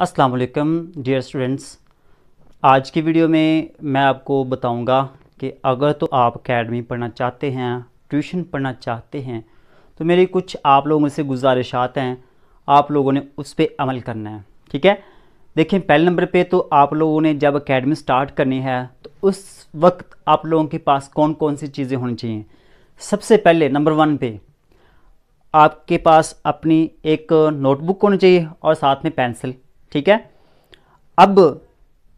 अस्सलाम वालेकुम dear students आज की वीडियो में मैं आपको बताऊंगा कि अगर तो आप अकेडमी पढ़ना चाहते हैं ट्यूशन पढ़ना चाहते हैं तो मेरी कुछ आप लोगों से गुजारिशात हैं आप लोगों ने उस पर अमल करना है ठीक है देखिए पहले नंबर पे तो आप लोगों ने जब अकेडमी स्टार्ट करनी है तो उस वक्त आप लोगों के पास कौन कौन सी चीज़ें होनी चाहिए सबसे पहले नंबर वन पे आपके पास अपनी एक नोटबुक होनी चाहिए और साथ में पेंसिल ठीक है अब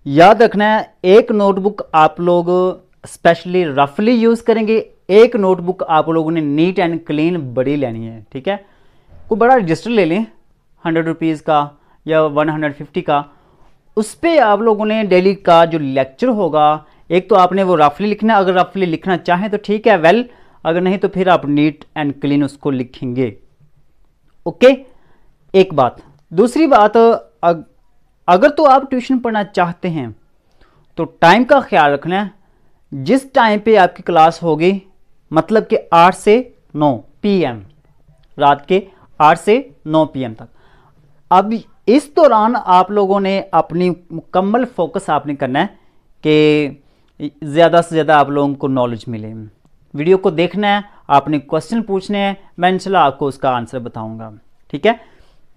याद रखना है एक नोटबुक आप लोग स्पेशली रफली यूज़ करेंगे एक नोटबुक आप लोगों ने नीट एंड क्लीन बड़ी लेनी है ठीक है कोई बड़ा रजिस्टर ले लें हंड्रेड रुपीज़ का या वन हंड्रेड फिफ्टी का उस पर आप लोगों ने डेली का जो लेक्चर होगा एक तो आपने वो रफली लिखना अगर रफली लिखना चाहें तो ठीक है वेल अगर नहीं तो फिर आप नीट एंड क्लीन उसको लिखेंगे ओके एक बात दूसरी बात अग, अगर तो आप ट्यूशन पढ़ना चाहते हैं तो टाइम का ख्याल रखना है जिस टाइम पे आपकी क्लास होगी मतलब कि आठ से नौ पीएम रात के आठ से नौ पीएम तक अब इस दौरान आप लोगों ने अपनी मुकम्मल फोकस आपने करना है कि ज़्यादा से ज़्यादा आप लोगों को नॉलेज मिले वीडियो को देखना है आपने क्वेश्चन पूछने हैं मैं इनशाला आपको उसका आंसर बताऊंगा ठीक है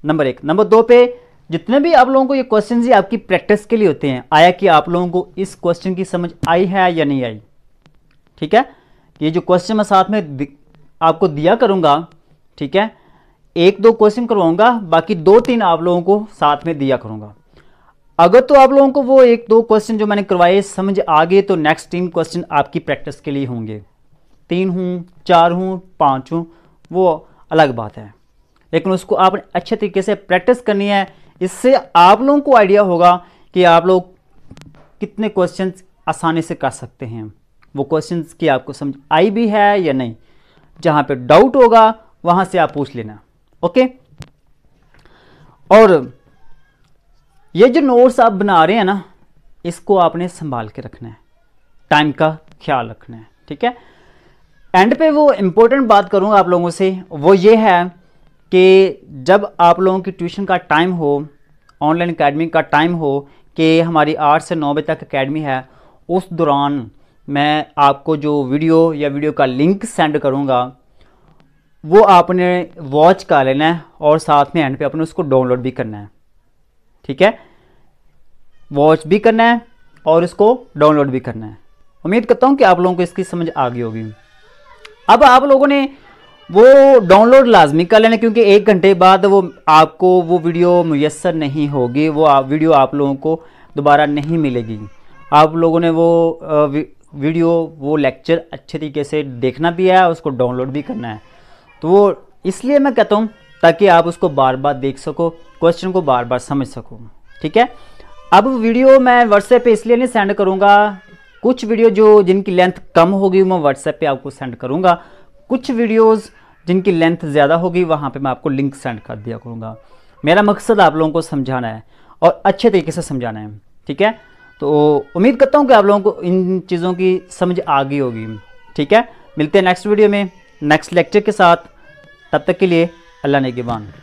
नंबर एक नंबर दो पे जितने भी आप लोगों को ये क्वेश्चन ही आपकी प्रैक्टिस के लिए होते हैं आया कि आप लोगों को इस क्वेश्चन की समझ आई है या नहीं आई ठीक है ये जो क्वेश्चन मैं साथ में आपको दिया करूंगा ठीक है एक दो क्वेश्चन करवाऊंगा बाकी दो तीन आप लोगों को साथ में दिया करूंगा अगर तो आप लोगों को वो एक दो क्वेश्चन जो मैंने करवाए समझ आ गए तो नेक्स्ट तीन क्वेश्चन आपकी प्रैक्टिस के लिए होंगे तीन हूँ चार हूँ पाँच हूँ वो अलग बात है लेकिन उसको आपने अच्छे तरीके से प्रैक्टिस करनी है इससे आप लोगों को आइडिया होगा कि आप लोग कितने क्वेश्चन आसानी से कर सकते हैं वो क्वेश्चन की आपको समझ आई भी है या नहीं जहाँ पे डाउट होगा वहाँ से आप पूछ लेना ओके और ये जो नोट्स आप बना रहे हैं ना इसको आपने संभाल के रखना है टाइम का ख्याल रखना है ठीक है एंड पे वो इम्पोर्टेंट बात करूँगा आप लोगों से वो ये है कि जब आप लोगों की ट्यूशन का टाइम हो ऑनलाइन अकेडमी का टाइम हो कि हमारी आठ से नौ बजे तक अकेडमी है उस दौरान मैं आपको जो वीडियो या वीडियो का लिंक सेंड करूँगा वो आपने वॉच कर लेना है और साथ में एंड पे आपने उसको डाउनलोड भी करना है ठीक है वॉच भी करना है और उसको डाउनलोड भी करना है उम्मीद करता हूँ कि आप लोगों को इसकी समझ आ गई होगी अब आप लोगों ने वो डाउनलोड लाजमी कर लेना क्योंकि एक घंटे बाद वो आपको वो वीडियो मैसर नहीं होगी वो आप वीडियो आप लोगों को दोबारा नहीं मिलेगी आप लोगों ने वो वीडियो वो लेक्चर अच्छे तरीके से देखना भी है उसको डाउनलोड भी करना है तो वो इसलिए मैं कहता हूँ ताकि आप उसको बार बार देख सको क्वेश्चन को बार बार समझ सको ठीक है अब वीडियो मैं व्हाट्सएप पे इसलिए नहीं सेंड करूँगा कुछ वीडियो जो जिनकी लेंथ कम होगी मैं व्हाट्सएप पे आपको सेंड करूँगा कुछ वीडियोज़ जिनकी लेंथ ज़्यादा होगी वहाँ पे मैं आपको लिंक सेंड कर दिया करूँगा मेरा मकसद आप लोगों को समझाना है और अच्छे तरीके से समझाना है ठीक है तो उम्मीद करता हूँ कि आप लोगों को इन चीज़ों की समझ आ गई होगी ठीक है मिलते हैं नेक्स्ट वीडियो में नेक्स्ट लेक्चर के साथ तब तक के लिए अल्लाह ने गिबान